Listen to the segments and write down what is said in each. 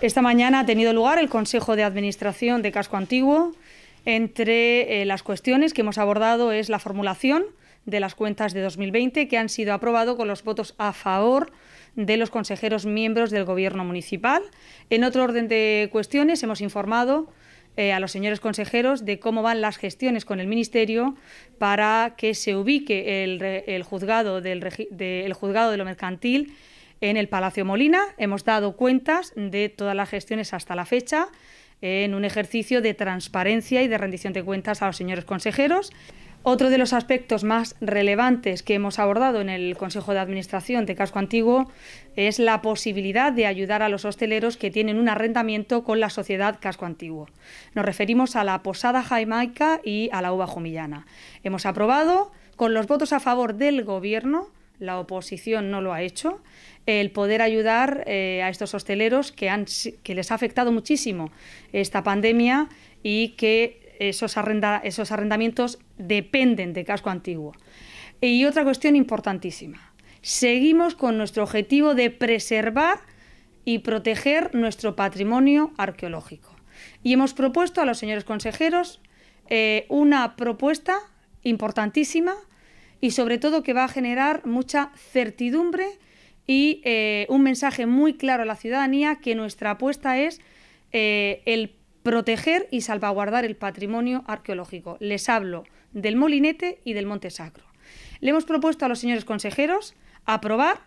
Esta mañana ha tenido lugar el Consejo de Administración de Casco Antiguo. Entre eh, las cuestiones que hemos abordado es la formulación de las cuentas de 2020 que han sido aprobado con los votos a favor de los consejeros miembros del Gobierno municipal. En otro orden de cuestiones hemos informado eh, a los señores consejeros de cómo van las gestiones con el Ministerio para que se ubique el, juzgado, del, el juzgado de lo mercantil en el Palacio Molina hemos dado cuentas de todas las gestiones hasta la fecha en un ejercicio de transparencia y de rendición de cuentas a los señores consejeros. Otro de los aspectos más relevantes que hemos abordado en el Consejo de Administración de Casco Antiguo es la posibilidad de ayudar a los hosteleros que tienen un arrendamiento con la sociedad Casco Antiguo. Nos referimos a la Posada Jaimaica y a la Uva Jumillana. Hemos aprobado, con los votos a favor del Gobierno, la oposición no lo ha hecho, el poder ayudar eh, a estos hosteleros que, han, que les ha afectado muchísimo esta pandemia y que esos, arrendamientos dependen de casco antiguo. Y otra cuestión importantísima, seguimos con nuestro objetivo de preservar y proteger nuestro patrimonio arqueológico. Y hemos propuesto a los señores consejeros eh, una propuesta importantísima y sobre todo que va a generar mucha certidumbre y eh, un mensaje muy claro a la ciudadanía que nuestra apuesta es eh, el proteger y salvaguardar el patrimonio arqueológico. Les hablo del molinete y del monte sacro. Le hemos propuesto a los señores consejeros aprobar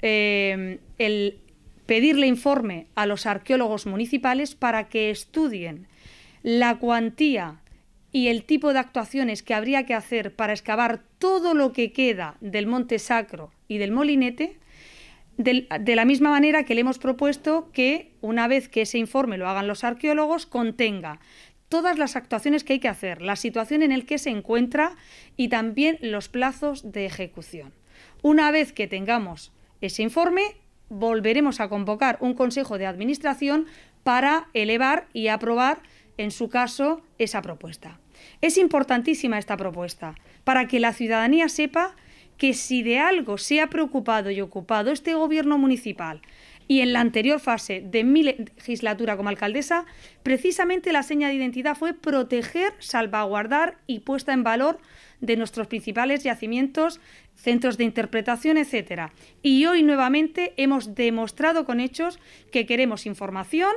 eh, el pedirle informe a los arqueólogos municipales para que estudien la cuantía y el tipo de actuaciones que habría que hacer para excavar todo lo que queda del monte sacro y del molinete, de, la misma manera que le hemos propuesto que, una vez que ese informe lo hagan los arqueólogos, contenga todas las actuaciones que hay que hacer, la situación en la que se encuentra y también los plazos de ejecución. Una vez que tengamos ese informe, volveremos a convocar un consejo de administración para elevar y aprobar, en su caso, esa propuesta. Es importantísima esta propuesta para que la ciudadanía sepa que si de algo se ha preocupado y ocupado este gobierno municipal y en la anterior fase de mi legislatura como alcaldesa, precisamente la seña de identidad fue proteger, salvaguardar y puesta en valor de nuestros principales yacimientos centros de interpretación, etcétera. Y hoy nuevamente hemos demostrado con hechos que queremos información,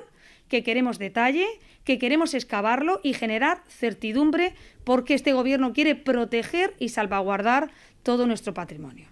que queremos detalle, que queremos excavarlo y generar certidumbre porque este gobierno quiere proteger y salvaguardar todo nuestro patrimonio.